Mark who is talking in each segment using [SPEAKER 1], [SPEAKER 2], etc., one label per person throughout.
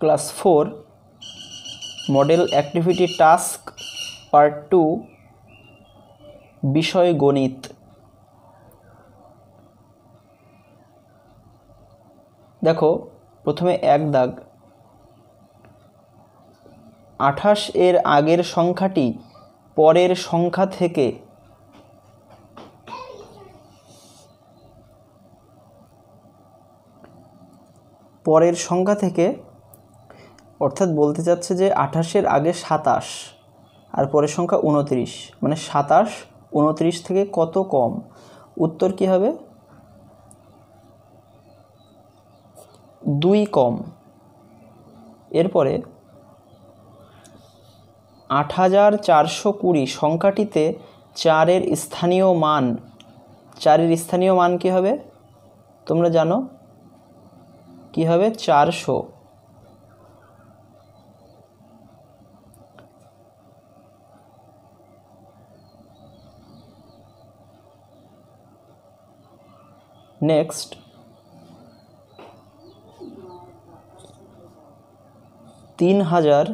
[SPEAKER 1] class four model activity task part two বিষয় গণিত দেখো প্রথমে এক দাগ আঠাশ এর আগের সংখ্যাটি পরের সংখ্যা থেকে পরের সংখ্যা থেকে অর্থাৎ বলতে চাচ্ছে যে আঠাশের আগে সাতাশ আর পরের সংখ্যা উনত্রিশ মানে সাতাশ উনত্রিশ থেকে কত কম উত্তর কি হবে দুই কম এরপরে আট হাজার চারশো কুড়ি সংখ্যাটিতে চারের স্থানীয় মান চারের স্থানীয় মান কি হবে তোমরা জানো কি হবে চারশো নেক্সট তিন হাজার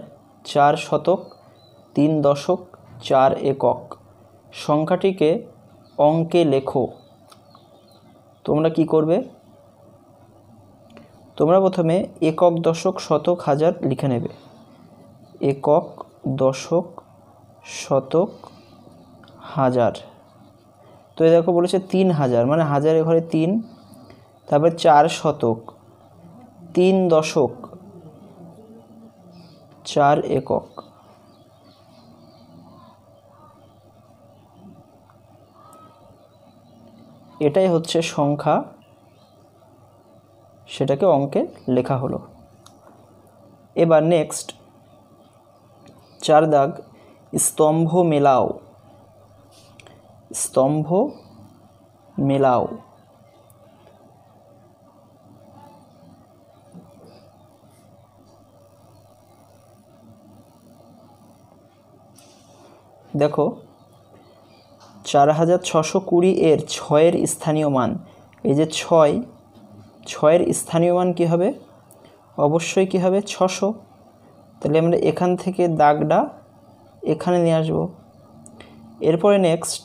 [SPEAKER 1] চার শতক তিন দশক চার একক সংখ্যাটিকে অঙ্কে লেখো তোমরা কি করবে তোমরা প্রথমে একক দশক শতক হাজার লিখে নেবে একক দশক শতক হাজার তো এ দেখো বলেছে তিন হাজার মানে হাজারের ঘরে তিন তারপরে চার শতক তিন দশক চার একক এটাই হচ্ছে সংখ্যা সেটাকে অঙ্কে লেখা হলো এবার নেক্সট চার দাগ স্তম্ভ মেলাও স্তম্ভ মেলাও দেখো চার হাজার ছশো কুড়ি এর ছয়ের স্থানীয় মান এই যে ছয় ছয়ের স্থানীয় মান কী হবে অবশ্যই কী হবে ছশো তাহলে আমরা এখান থেকে দাগটা এখানে নিয়ে আসবো এরপরে নেক্সট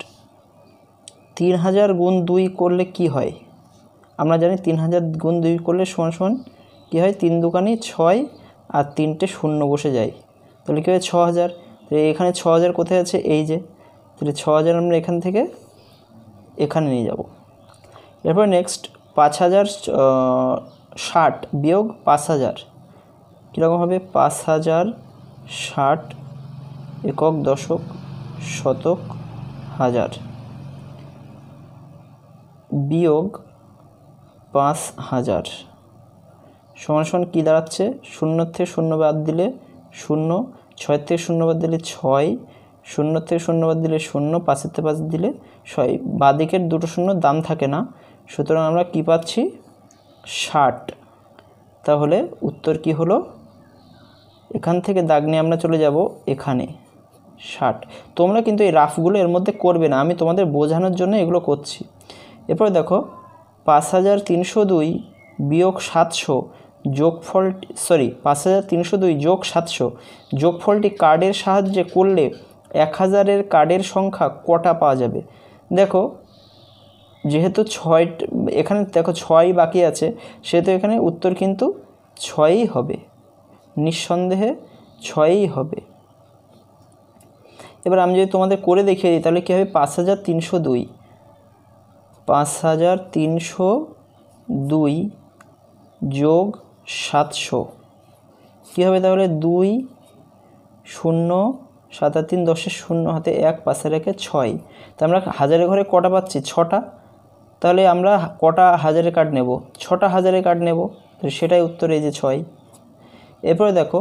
[SPEAKER 1] তিন হাজার গুণ দুই করলে কি হয় আমরা জানি তিন হাজার গুণ দুই করলে শোন শোন কী হয় তিন দোকানে ছয় আর তিনটে শূন্য বসে যায় তাহলে কী হয় ছ হাজার তাহলে এখানে ছ হাজার কোথায় আছে এই যে তাহলে ছ হাজার আমরা এখান থেকে এখানে নিয়ে যাব এরপর নেক্সট পাঁচ হাজার ষাট বিয়োগ পাঁচ হাজার কীরকম হবে পাঁচ হাজার ষাট একক দশক শতক হাজার বিয়োগ পাঁচ হাজার সমান সমান কী দাঁড়াচ্ছে শূন্য থেকে শূন্য বাদ দিলে শূন্য ছয় থেকে শূন্য বাদ দিলে ছয় শূন্য থেকে শূন্য বাদ দিলে শূন্য পাঁচের থেকে পাঁচ দিলে ছয় বাদিকের দুটো শূন্য দাম থাকে না সুতরাং আমরা কী পাচ্ছি ষাট তাহলে উত্তর কি হলো এখান থেকে দাগ নিয়ে আমরা চলে যাব এখানে ষাট তোমরা কিন্তু এই রাফগুলো এর মধ্যে করবে না আমি তোমাদের বোঝানোর জন্য এগুলো করছি এরপরে দেখো পাঁচ হাজার তিনশো দুই বিয়োগ সাতশো যোগ ফলটি সরি পাঁচ হাজার তিনশো দুই যোগ সাতশো যোগফলটি কার্ডের সাহায্যে করলে এক হাজারের কার্ডের সংখ্যা কটা পাওয়া যাবে দেখো যেহেতু ছয় এখানে দেখো ছয় বাকি আছে সেহেতু এখানে উত্তর কিন্তু ছয়ই হবে নিঃসন্দেহে ছয়ই হবে এবার আমি যদি তোমাদের করে দেখিয়ে দিই তাহলে কী হবে পাঁচ হাজার তিনশো দুই পাঁচ হাজার তিনশো দুই যোগ সাতশো কী হবে তাহলে দুই শূন্য সাত আর তিন দশের শূন্য হাতে এক পাশে রেখে ছয় তা আমরা হাজারে ঘরে কটা পাচ্ছি ছটা তাহলে আমরা কটা হাজারে কার্ড নেব ছটা হাজারে কার্ড নেব সেটাই উত্তর এই যে ছয় এরপরে দেখো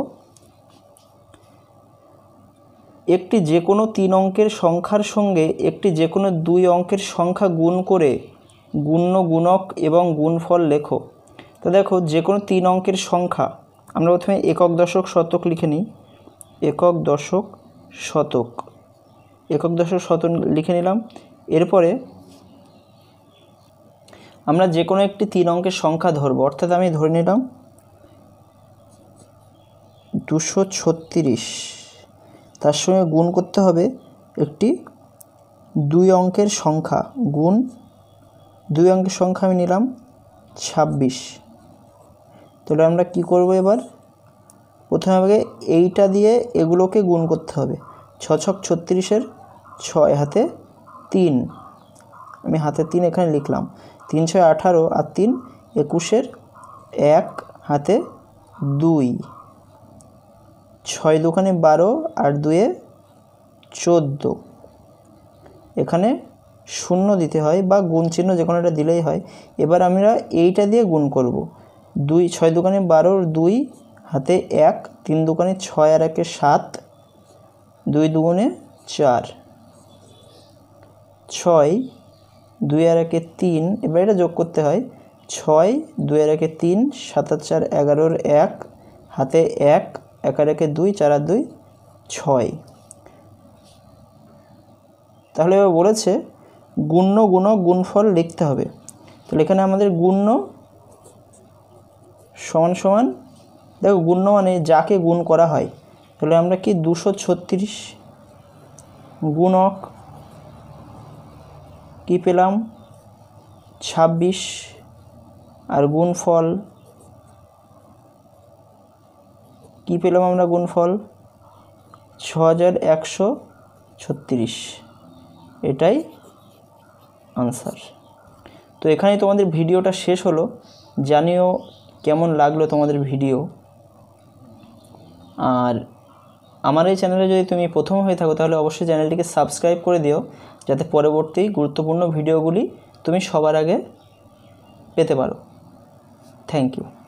[SPEAKER 1] একটি যে কোনো তিন অঙ্কের সংখ্যার সঙ্গে একটি যে কোনো দুই অঙ্কের সংখ্যা গুণ করে গুণ্য গুণক এবং গুণফল লেখো তো দেখো যে কোনো তিন অঙ্কের সংখ্যা আমরা প্রথমে একক দশক শতক লিখে নিই একক দশক শতক একক দশক শতক লিখে নিলাম এরপরে আমরা যে কোনো একটি তিন অঙ্কের সংখ্যা ধরব অর্থাৎ আমি ধরে নিলাম দুশো ছত্রিশ তার সঙ্গে গুণ করতে হবে একটি দুই অঙ্কের সংখ্যা গুণ দুই অঙ্কের সংখ্যা আমি নিলাম ছাব্বিশ তাহলে আমরা কি করব এবার প্রথমে আমাকে এইটা দিয়ে এগুলোকে গুণ করতে হবে ছ ছক ছত্রিশের ছয় হাতে তিন আমি হাতে তিন এখানে লিখলাম তিন ছয় আঠারো আর তিন একুশের এক হাতে দুই ছয় দোকানে বারো আর দুয়ে চোদ্দো এখানে শূন্য দিতে হয় বা গুণ চিহ্ন যে কোনো একটা দিলেই হয় এবার আমরা এইটা দিয়ে গুণ করব দুই ছয় দোকানে বারোর দুই হাতে এক তিন দোকানে ছয় আর একে সাত দুই দুগুণে চার ছয় দুই আর একে তিন এবার এটা যোগ করতে হয় ছয় দুই আর একে তিন সাতার চার এগারোর এক হাতে এক একের একে দুই চার আর দুই ছয় তাহলে এবার বলেছে গুণ্য গুণক গুণফল লিখতে হবে তাহলে এখানে আমাদের গুণ্য সমান সমান দেখো গুণ্য মানে যাকে গুণ করা হয় তাহলে আমরা কি দুশো ছত্রিশ গুণক কী পেলাম ছাব্বিশ আর গুণফল কী পেলাম আমরা গুণফল ছ হাজার একশো ছত্রিশ এটাই আনসার তো এখানেই তোমাদের ভিডিওটা শেষ হলো জানিও কেমন লাগলো তোমাদের ভিডিও আর আমার এই চ্যানেলে যদি তুমি প্রথম হয়ে থাকো তাহলে অবশ্যই চ্যানেলটিকে সাবস্ক্রাইব করে দিও যাতে পরবর্তী গুরুত্বপূর্ণ ভিডিওগুলি তুমি সবার আগে পেতে পারো থ্যাংক ইউ